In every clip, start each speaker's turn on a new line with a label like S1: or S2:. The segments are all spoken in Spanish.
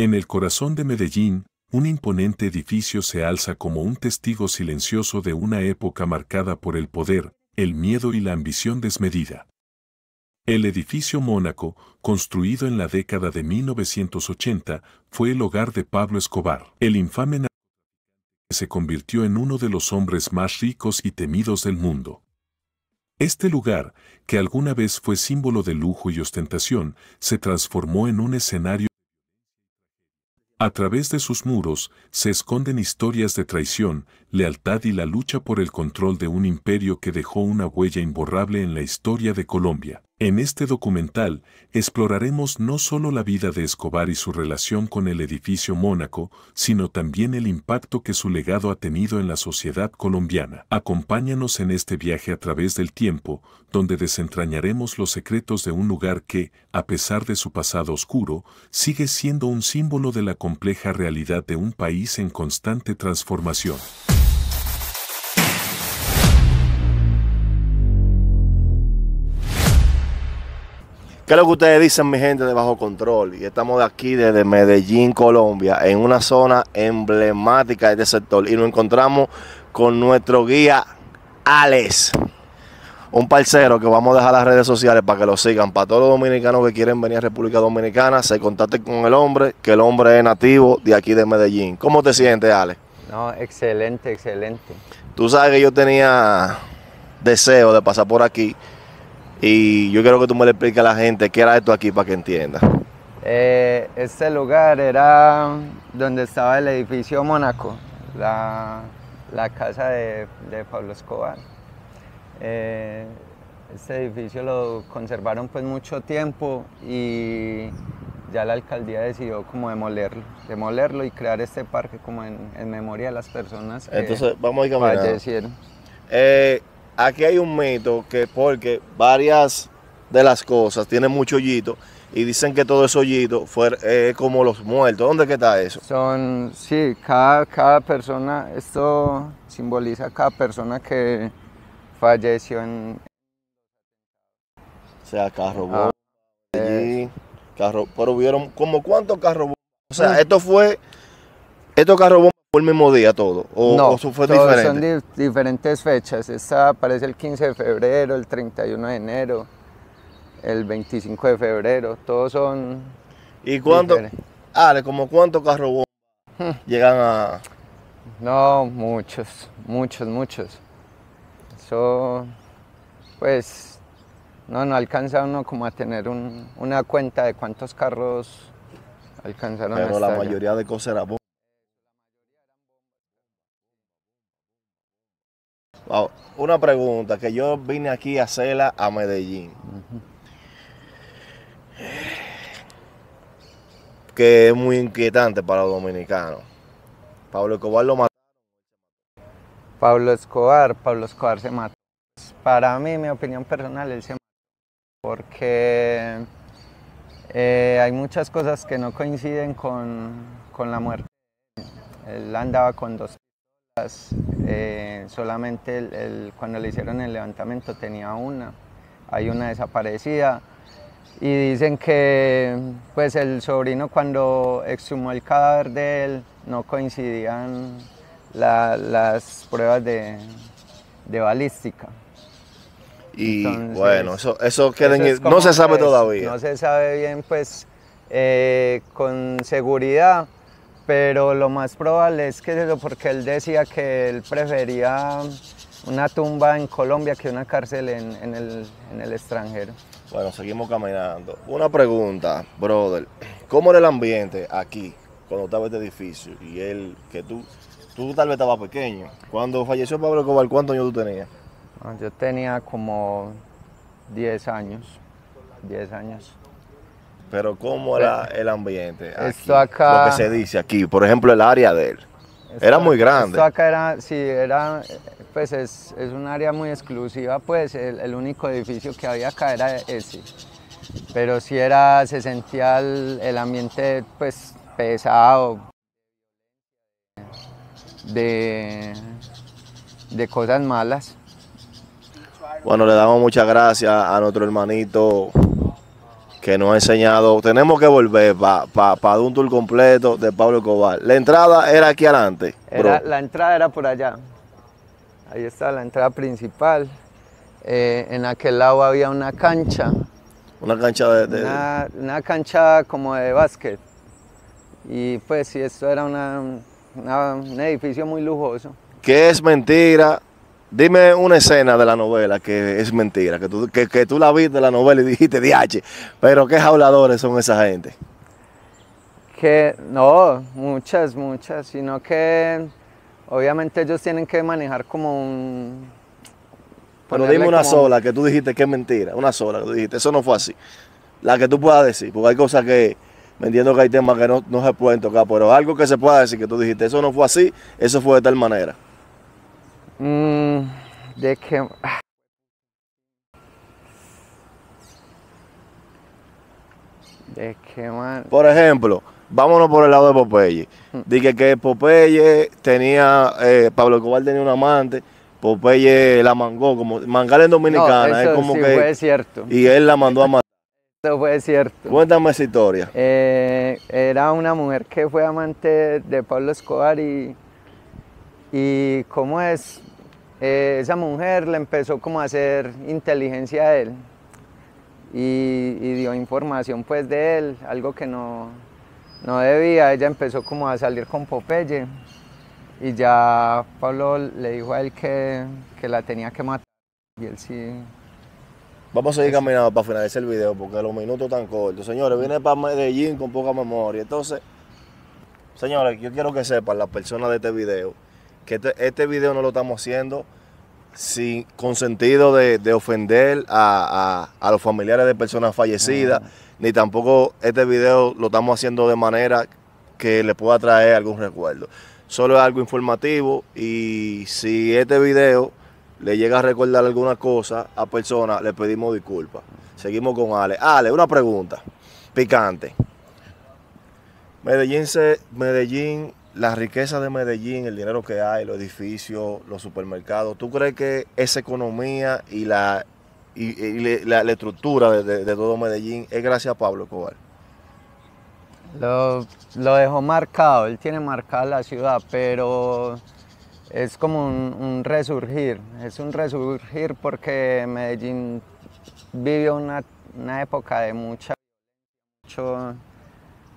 S1: En el corazón de Medellín, un imponente edificio se alza como un testigo silencioso de una época marcada por el poder, el miedo y la ambición desmedida. El edificio Mónaco, construido en la década de 1980, fue el hogar de Pablo Escobar, el infame que se convirtió en uno de los hombres más ricos y temidos del mundo. Este lugar, que alguna vez fue símbolo de lujo y ostentación, se transformó en un escenario a través de sus muros se esconden historias de traición, lealtad y la lucha por el control de un imperio que dejó una huella imborrable en la historia de Colombia. En este documental exploraremos no solo la vida de Escobar y su relación con el edificio Mónaco, sino también el impacto que su legado ha tenido en la sociedad colombiana. Acompáñanos en este viaje a través del tiempo, donde desentrañaremos los secretos de un lugar que, a pesar de su pasado oscuro, sigue siendo un símbolo de la compleja realidad de un país en constante transformación.
S2: ¿Qué es lo que ustedes dicen, mi gente, de Bajo Control? Y estamos de aquí, desde Medellín, Colombia, en una zona emblemática de este sector. Y nos encontramos con nuestro guía, Alex. Un parcero que vamos a dejar las redes sociales para que lo sigan. Para todos los dominicanos que quieren venir a República Dominicana, se contacten con el hombre, que el hombre es nativo de aquí de Medellín. ¿Cómo te sientes, Alex?
S3: No, excelente, excelente.
S2: Tú sabes que yo tenía deseo de pasar por aquí y yo quiero que tú me le expliques a la gente qué era esto aquí para que entienda.
S3: este lugar era donde estaba el edificio Mónaco, la, casa de, Pablo Escobar. este edificio lo conservaron pues mucho tiempo y ya la alcaldía decidió como demolerlo, demolerlo y crear este parque como en, memoria de las personas Entonces, vamos a ir
S2: aquí hay un mito que porque
S3: varias
S2: de las cosas tienen mucho hoyito y dicen que todo eso hoyito fue como los
S3: muertos. ¿Dónde que está eso? Son, sí, cada, persona, esto simboliza cada persona que falleció en... O sea, carro ah, allí, carro, pero hubieron como cuántos carros O sea, mm.
S2: esto fue, estos carros fue el mismo día todo? ¿O, no, son
S3: diferentes fechas. Esta aparece el 15 de febrero, el 31 de enero, el 25 de febrero. Todos son. ¿Y cuánto?
S2: ¿como cuántos carros hmm.
S3: llegan a.? No, muchos, muchos, muchos. Eso. Pues. No, no alcanza uno como a tener una cuenta de cuántos carros alcanzaron a la mayoría
S2: de cosas era Una pregunta que yo vine aquí a hacerla a Medellín. Que es muy
S3: inquietante para los dominicanos. Pablo Escobar lo mató. Pablo Escobar, Pablo Escobar se mató. Para mí, mi opinión personal, él se mató. Porque eh, hay muchas cosas que no coinciden con, con la muerte. Él andaba con dos eh, solamente cuando le hicieron el levantamiento tenía una, hay una desaparecida. Y dicen que pues el sobrino cuando exhumó el cadáver de él no coincidían las pruebas de, balística. Y bueno, eso, eso, no se sabe todavía. No se sabe bien pues eh, con seguridad pero lo más probable es que eso porque él decía que él prefería una tumba en Colombia que una cárcel en, el, en el extranjero. Bueno, seguimos caminando.
S2: Una pregunta, brother. ¿Cómo era el ambiente aquí cuando estaba este edificio? Y él, que tú, tú tal vez estabas pequeño. Cuando
S3: falleció Pablo Cobal, ¿cuántos años tú tenías? Ah, yo tenía como 10 años. 10 años. Pero
S2: cómo era el ambiente.
S3: esto acá, lo que se dice
S2: aquí, por ejemplo, el área de él.
S1: era muy grande.
S2: Esto
S3: acá era, sí, era, pues es, un área muy exclusiva, pues el, único edificio que había acá era ese. Pero sí era, se sentía el, ambiente, pues, pesado. De, de cosas malas.
S2: Bueno, le damos muchas gracias a nuestro hermanito que nos ha enseñado. Tenemos que volver para pa, un tour completo de Pablo Cobal. La entrada era aquí adelante. la
S3: entrada era por allá. Ahí está la entrada principal. Eh, en aquel lado había una cancha. Una cancha de, Una, cancha como de básquet. Y pues si esto era una, un edificio muy lujoso.
S2: ¡Qué es mentira Dime una escena de la novela que es mentira, que tú, que, la viste de la novela y dijiste, diache, pero qué habladores son esa gente.
S3: Que no, muchas, muchas, sino que obviamente ellos tienen que manejar como un... Pero dime una sola
S2: que tú dijiste que es mentira, una sola que dijiste, eso no fue así. La que tú puedas decir, porque hay cosas que, me entiendo que hay temas que no, no se pueden tocar, pero algo que se pueda decir que tú dijiste, eso no fue así, eso fue de tal manera.
S3: Mm, de que... Ah.
S2: De que, Por ejemplo, vámonos por el lado de Popeye. Hmm. Dije que Popeye tenía, eh, Pablo Escobar tenía un amante, Popeye la mangó, como mangar en Dominicana, es como que. Fue cierto. Y él la mandó a
S3: matar. Eso fue
S2: cierto. Cuéntame esa historia.
S3: Eh, era una mujer que fue amante de Pablo Escobar y. Y cómo es, eh, esa mujer le empezó como a hacer inteligencia a él y, dio información pues de él, algo que no, no debía. Ella empezó como a salir con Popeye y ya Pablo le dijo a él que, que la tenía que matar y él sí. Vamos a seguir caminando
S2: para finalizar el video porque los minutos están cortos. Señores, viene para Medellín con poca memoria. Entonces, señores, yo quiero que sepan las personas de este video que este, este, video no lo estamos haciendo sin, con sentido de, ofender a, los familiares de personas fallecidas, ni tampoco este video lo estamos haciendo de manera que le pueda traer algún recuerdo. Solo es algo informativo y si este video le llega a recordar alguna cosa a personas, le pedimos disculpas. Seguimos con Ale. Ale, una pregunta picante. Medellín, se, Medellín la riqueza de Medellín, el dinero que hay, los edificios, los supermercados, ¿tú crees que esa economía y la, y, la, estructura de, todo Medellín es gracias a Pablo Escobar?
S3: Lo, dejó marcado, él tiene marcada la ciudad, pero es como un, resurgir, es un resurgir porque Medellín vivió una, época de mucha,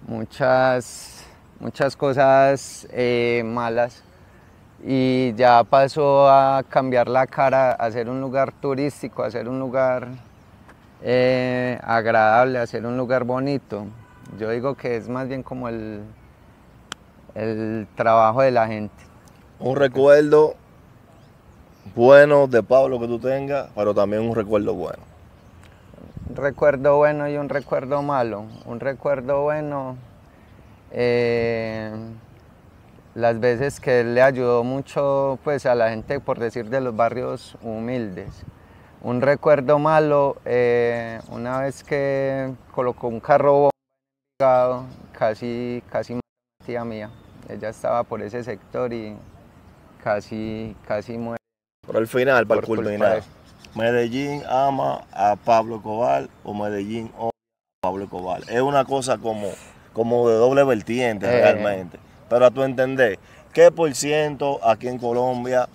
S3: muchas muchas cosas eh, malas y ya pasó a cambiar la cara, a ser un lugar turístico, a ser un lugar eh, agradable, a ser un lugar bonito. Yo digo que es más bien como el trabajo de la gente. Un recuerdo
S2: bueno de Pablo que tú tengas, pero también un recuerdo bueno.
S3: Un recuerdo bueno y un recuerdo malo. Un recuerdo bueno eh, las veces que le ayudó mucho pues, a la gente, por decir, de los barrios humildes. Un recuerdo malo, eh, una vez que colocó un carro bomba, casi, casi tía mía. Ella estaba por ese sector y casi, casi muere. Por el final, para el culminar. Medellín ama a Pablo Cobal
S2: o Medellín o a Pablo Cobal. Es una cosa como como de doble vertiente eh. realmente. Pero a tu entender, ¿qué por ciento aquí en Colombia?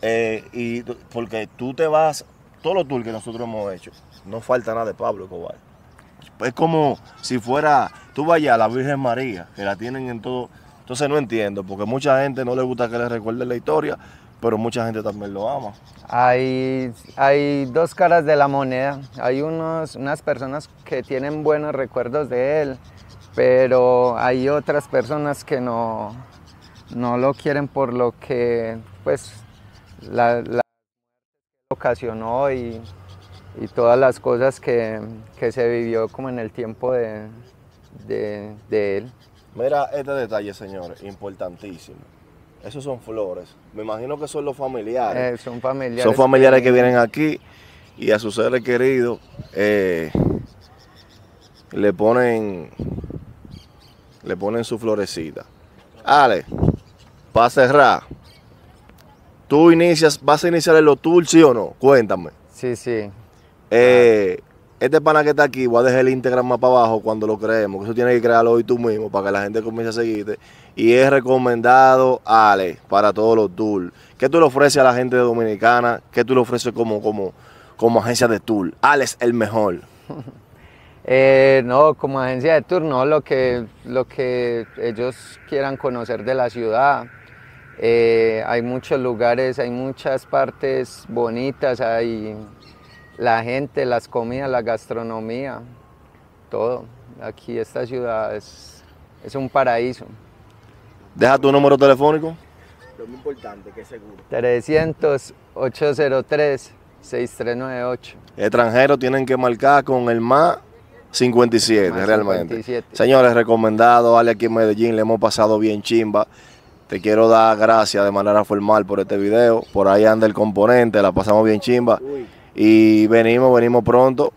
S2: Eh, y porque tú te vas, todos los tours que nosotros hemos hecho, no falta nada de Pablo Escobar. Es como si fuera, tú vayas a la Virgen María, que la tienen en todo. Entonces no entiendo, porque mucha gente no le gusta que le recuerde la historia, pero
S3: mucha gente también lo ama. Hay, hay dos caras de la moneda. Hay unos, unas personas que tienen buenos recuerdos de él pero hay otras personas que no, no lo quieren por lo que pues la, ocasionó y, todas las cosas que, que, se vivió como en el tiempo de, de, él.
S2: Mira este detalle, señores, importantísimo. Esos son flores. Me imagino que son los familiares. Eh,
S3: son familiares. Son familiares que,
S2: vienen aquí y a sus seres queridos eh, le ponen le ponen su florecita. Ale, para cerrar, ¿tú inicias, vas a iniciar los tours, sí o no? Cuéntame. Sí, sí. Eh, este pana que está aquí, voy a dejar el Instagram más para abajo cuando lo creemos. Eso tienes que crearlo hoy tú mismo para que la gente comience a seguirte. Y es recomendado Ale para todos los tours. ¿Qué tú le ofreces a la gente dominicana? ¿Qué tú le ofreces como, como, como agencia de tour? Ale es el
S3: mejor. Eh, no, como agencia de tour, no, lo que, lo que ellos quieran conocer de la ciudad. Eh, hay muchos lugares, hay muchas partes bonitas, hay la gente, las comidas, la gastronomía, todo. Aquí esta ciudad es, un paraíso. Deja tu número telefónico.
S2: Lo muy importante, que seguro.
S3: 300-803-6398. Extranjeros tienen que
S2: marcar con el más 57, realmente. Señores, recomendado, Ale aquí en Medellín, le hemos pasado bien chimba. Te quiero dar gracias de manera formal por este video. Por ahí anda el componente, la pasamos bien chimba. Y venimos, venimos pronto.